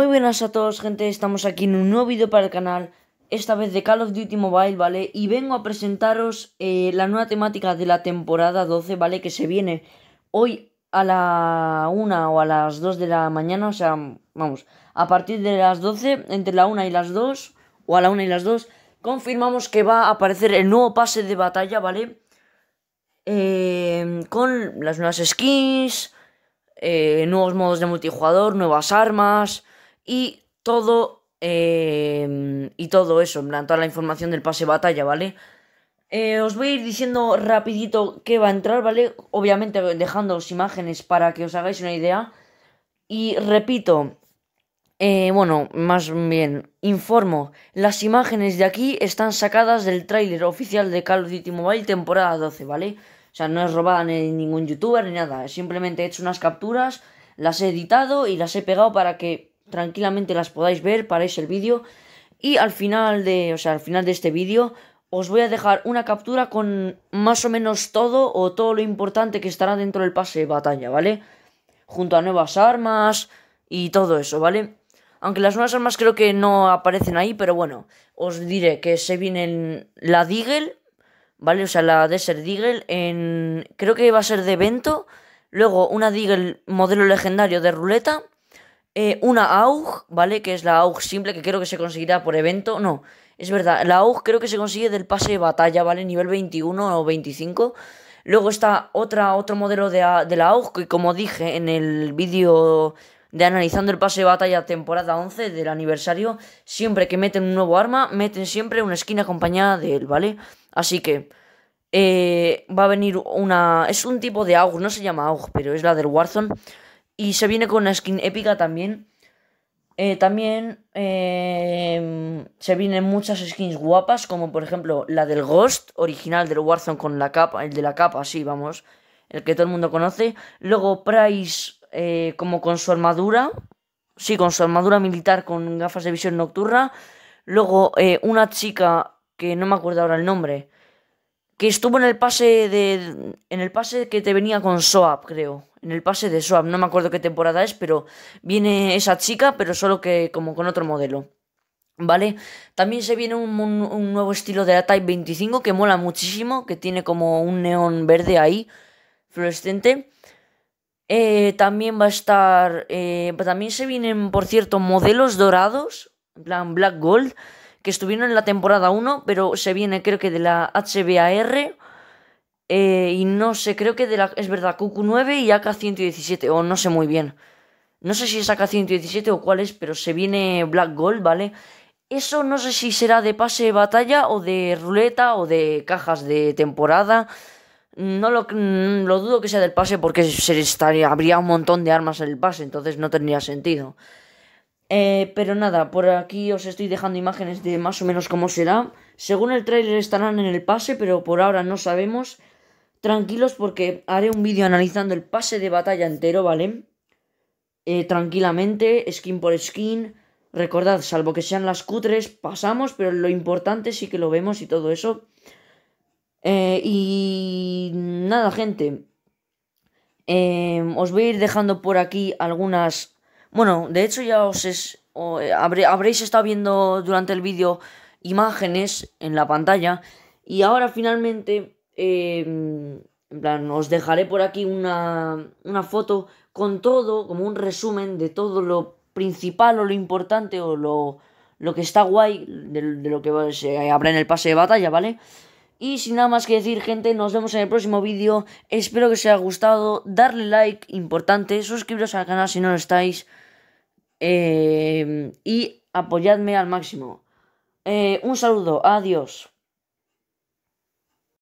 Muy buenas a todos gente, estamos aquí en un nuevo vídeo para el canal, esta vez de Call of Duty Mobile, ¿vale? Y vengo a presentaros eh, la nueva temática de la temporada 12, ¿vale? Que se viene hoy a la 1 o a las 2 de la mañana, o sea, vamos, a partir de las 12, entre la 1 y las 2, o a la 1 y las 2, confirmamos que va a aparecer el nuevo pase de batalla, ¿vale? Eh, con las nuevas skins, eh, nuevos modos de multijugador, nuevas armas y todo, em, y todo eso, en plan, toda la información del pase batalla, ¿vale? Eh, os voy a ir diciendo rapidito qué va a entrar, ¿vale? Obviamente dejando las imágenes para que os hagáis una idea. Y repito, eh, bueno, más bien, informo, las imágenes de aquí están sacadas del tráiler oficial de Call of Duty Mobile temporada 12, ¿vale? O sea, no es robada ni ningún youtuber ni nada, simplemente he hecho unas capturas, las he editado y las he pegado para que tranquilamente las podáis ver, paráis el vídeo. Y al final de, o sea, al final de este vídeo os voy a dejar una captura con más o menos todo o todo lo importante que estará dentro del pase de batalla, ¿vale? Junto a nuevas armas y todo eso, ¿vale? Aunque las nuevas armas creo que no aparecen ahí, pero bueno, os diré que se vienen la Deagle, ¿vale? O sea, la Desert Deagle en... Creo que va a ser de evento. Luego una Deagle modelo legendario de ruleta. Eh, una AUG, ¿vale? Que es la AUG simple, que creo que se conseguirá por evento. No, es verdad, la AUG creo que se consigue del pase de batalla, ¿vale? Nivel 21 o 25. Luego está otra, otro modelo de, la AUG, que como dije en el vídeo de analizando el pase de batalla temporada 11 del aniversario, siempre que meten un nuevo arma, meten siempre una skin acompañada de él, ¿vale? Así que eh, va a venir una... Es un tipo de AUG, no se llama AUG, pero es la del Warzone. Y se viene con una skin épica también. Eh, también em, se vienen muchas skins guapas, como por ejemplo la del Ghost, original del Warzone con la capa, el de la capa, sí, vamos, el que todo el mundo conoce. Luego Price, eh, como con su armadura, sí, con su armadura militar con gafas de visión nocturna. Luego eh, una chica que no me acuerdo ahora el nombre, que estuvo en el pase de en el pase que te venía con Soap, creo, en el pase de Soap, no me acuerdo qué temporada es, pero viene esa chica, pero solo que como con otro modelo. ¿Vale? También se viene un, nuevo estilo de la Type 25 que mola muchísimo, que tiene como un neón verde ahí, fluorescente. Eh, también va a estar. Eh, también se vienen, por cierto, modelos dorados, en plan Black Gold que estuvieron en la temporada 1, pero se viene creo que de la HBAR. Eh, y no sé, creo que de la, es verdad, QQ9 y AK117, o no sé muy bien. No sé si es AK117 o cuál es, pero se viene Black Gold, ¿vale? Eso no sé si será de pase de batalla o de ruleta o de cajas de temporada. No lo, mm, dudo que sea del pase porque se estaría, habría un montón de armas en el pase, entonces no tendría sentido. Eh, pero nada, por aquí os estoy dejando imágenes de más o menos cómo será. Según el tráiler estarán en el pase, pero por ahora no sabemos. Tranquilos porque haré un vídeo analizando el pase de batalla entero, ¿vale? Eh, tranquilamente, skin por skin. Recordad, salvo que sean las cutres, pasamos, pero lo importante sí que lo vemos y todo eso. Eh, y nada, gente. os voy a ir dejando por aquí algunas bueno, de hecho ya os eh, habréis estado viendo durante el vídeo imágenes en la pantalla y ahora finalmente, em, en plan, os dejaré por aquí una, foto con todo, como un resumen de todo lo principal o lo importante o lo, que está guay de, de, lo que habrá en el pase de batalla, ¿vale? Y sin nada más que decir, gente, nos vemos en el próximo vídeo. Espero que os haya gustado. Darle like, importante. Suscribiros al canal si no lo estáis. Eh, y apoyadme al máximo. Eh, un saludo, adiós.